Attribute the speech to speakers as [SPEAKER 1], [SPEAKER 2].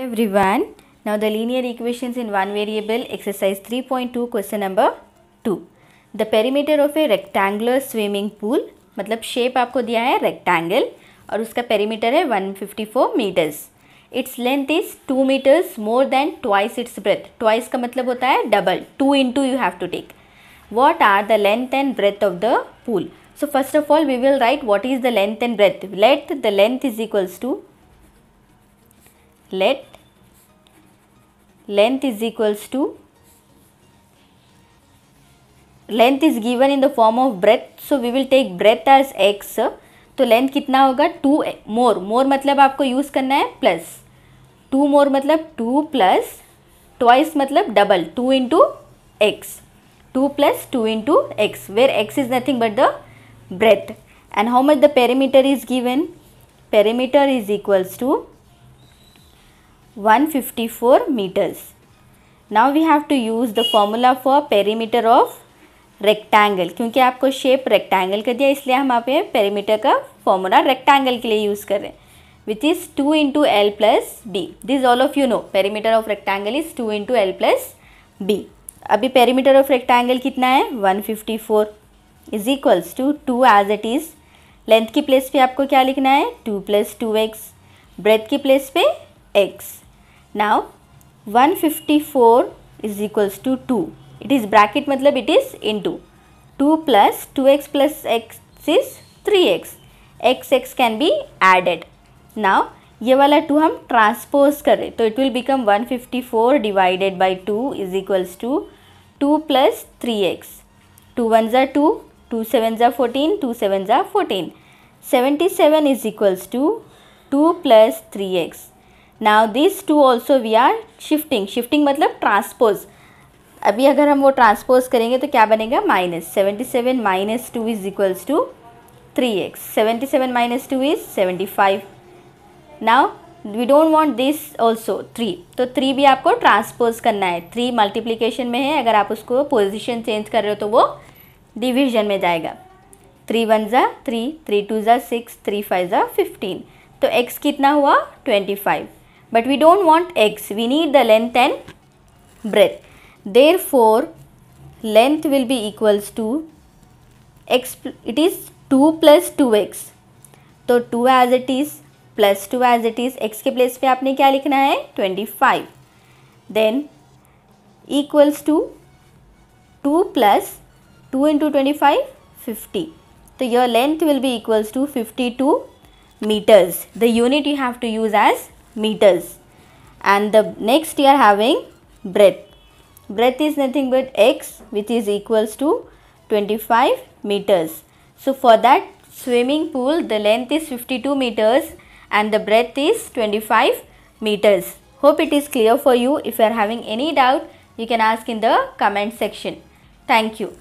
[SPEAKER 1] everyone now the linear equations in one variable exercise 3.2 question number 2 the perimeter of a rectangular swimming pool मतलब shape आपको दिया है rectangle और उसका perimeter है 154 metres its length is two metres more than twice its breadth twice का मतलब होता है double two into you have to take what are the length and breadth of the pool so first of all we will write what is the length and breadth let the length is equals to let length is equals to length is given in the form of breadth so we will take breadth as x तो length कितना होगा to मोर मोर मतलब आपको use करना है plus two more मतलब two plus twice मतलब double two into x two plus two into x where x is nothing but the breadth and how much the perimeter is given perimeter is equals to 154 meters. Now we have to use the formula for perimeter of rectangle क्योंकि आपको shape rectangle का दिया इसलिए हम आप perimeter का formula rectangle के लिए यूज़ कर रहे हैं which is two into l plus b this all of you know perimeter of rectangle is two into l plus b अभी पेरीमीटर ऑफ रेक्टेंगल कितना है one fifty four is equals to two as it is length की place पे आपको क्या लिखना है two plus two x breadth की प्लेस पे x now 154 is equals to 2 it is bracket matlab it is into 2 plus 2x plus x is 3x x x can be added now ये वाला to हम transpose करें तो it will become 154 divided by two is equals to two plus three x two one ज़ा two two seven ज़ा fourteen two seven ज़ा fourteen seventy seven is equals to two plus three x now this two also we are shifting shifting मतलब transpose अभी अगर हम वो transpose करेंगे तो क्या बनेगा minus seventy seven minus two is equals to three x seventy seven minus two is seventy five now we don't want this also three तो थ्री भी आपको ट्रांसपोज करना है थ्री मल्टीप्लीकेशन में है अगर आप उसको पोजिशन चेंज कर रहे हो तो वो डिविजन में जाएगा थ्री वन ज़ा थ्री थ्री टू ज़ा सिक्स थ्री फाइव ज़ा फिफ्टीन तो एक्स कितना हुआ twenty five but we don't want x we need the length and breadth therefore length will be equals to x it is 2 plus 2x so 2 as it is plus 2 as it is x ke place pe aapne kya likhna hai 25 then equals to 2 plus 2 into 25 50 so your length will be equals to 52 meters the unit you have to use as meters and the next we are having breadth breadth is nothing but x which is equals to 25 meters so for that swimming pool the length is 52 meters and the breadth is 25 meters hope it is clear for you if you are having any doubt you can ask in the comment section thank you